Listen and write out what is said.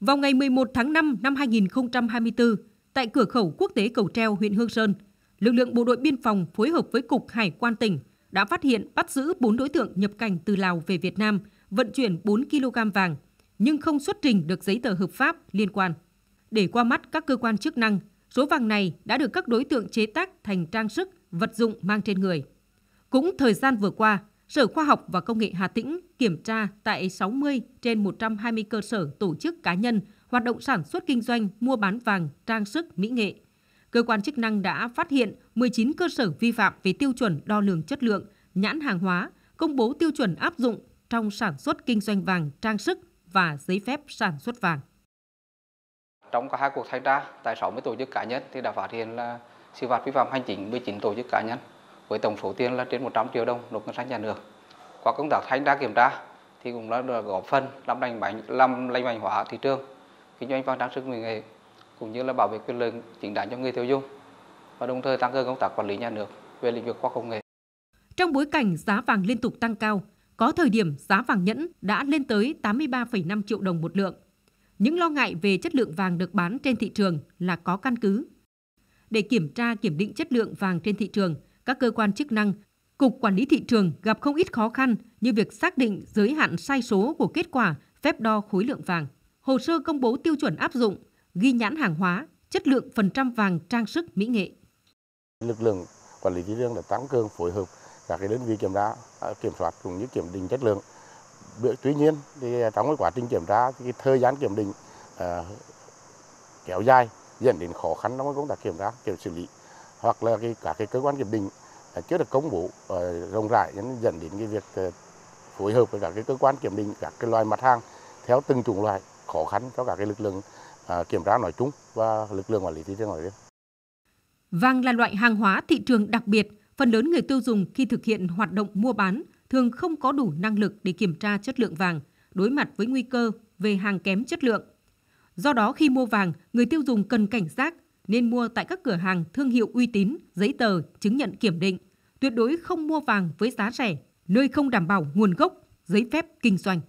Vào ngày 11 tháng 5 năm 2024, tại cửa khẩu quốc tế Cầu Treo, huyện Hương Sơn, lực lượng bộ đội biên phòng phối hợp với Cục Hải quan tỉnh đã phát hiện bắt giữ 4 đối tượng nhập cảnh từ Lào về Việt Nam vận chuyển 4 kg vàng, nhưng không xuất trình được giấy tờ hợp pháp liên quan. Để qua mắt các cơ quan chức năng, số vàng này đã được các đối tượng chế tác thành trang sức, vật dụng mang trên người. Cũng thời gian vừa qua, Sở Khoa học và Công nghệ Hà Tĩnh kiểm tra tại 60 trên 120 cơ sở tổ chức cá nhân hoạt động sản xuất kinh doanh mua bán vàng, trang sức, mỹ nghệ. Cơ quan chức năng đã phát hiện 19 cơ sở vi phạm về tiêu chuẩn đo lường chất lượng, nhãn hàng hóa, công bố tiêu chuẩn áp dụng trong sản xuất kinh doanh vàng, trang sức và giấy phép sản xuất vàng. Trong cả hai cuộc thanh tra tại 60 tổ chức cá nhân thì đã phát hiện là xử phạt vi phạm hành chính 19 tổ chức cá nhân với tổng số tiền là trên 100 triệu đồng nộp ngân sách nhà nước. Qua công tác thanh tra kiểm tra thì cũng đã được góp phần làm lành mạnh làm lành mạnh hóa thị trường kinh doanh vàng trang sức mỹ nghệ cũng như là bảo vệ quyền lợi chính đáng cho người tiêu dùng và đồng thời tăng cường công tác quản lý nhà nước về lĩnh vực khoa công nghệ. Trong bối cảnh giá vàng liên tục tăng cao, có thời điểm giá vàng nhẫn đã lên tới 83,5 triệu đồng một lượng. Những lo ngại về chất lượng vàng được bán trên thị trường là có căn cứ. Để kiểm tra kiểm định chất lượng vàng trên thị trường, các cơ quan chức năng, Cục Quản lý Thị trường gặp không ít khó khăn như việc xác định giới hạn sai số của kết quả phép đo khối lượng vàng, hồ sơ công bố tiêu chuẩn áp dụng, ghi nhãn hàng hóa, chất lượng phần trăm vàng trang sức mỹ nghệ. Lực lượng quản lý thị trường đã tăng cường phối hợp các cái đơn vị kiểm tra, à, kiểm soát cũng như kiểm định chất lượng. Tuy nhiên, thì trong cái quá trình kiểm tra, thì cái thời gian kiểm định uh, kéo dài dẫn đến khó khăn trong công tác kiểm tra, kiểm xử lý hoặc là cái, cả cái cơ quan kiểm định à, chưa được công bố ờ, rộng rãi dẫn đến cái việc ờ, phối hợp với các cái cơ quan kiểm định các cái loại mặt hàng theo từng chủng loại khó khăn cho các cái lực lượng à, kiểm tra nói chung và lực lượng quản lý thị trường nói riêng. Vàng là loại hàng hóa thị trường đặc biệt, phần lớn người tiêu dùng khi thực hiện hoạt động mua bán thường không có đủ năng lực để kiểm tra chất lượng vàng, đối mặt với nguy cơ về hàng kém chất lượng. Do đó khi mua vàng, người tiêu dùng cần cảnh giác nên mua tại các cửa hàng thương hiệu uy tín, giấy tờ, chứng nhận kiểm định. Tuyệt đối không mua vàng với giá rẻ, nơi không đảm bảo nguồn gốc, giấy phép kinh doanh.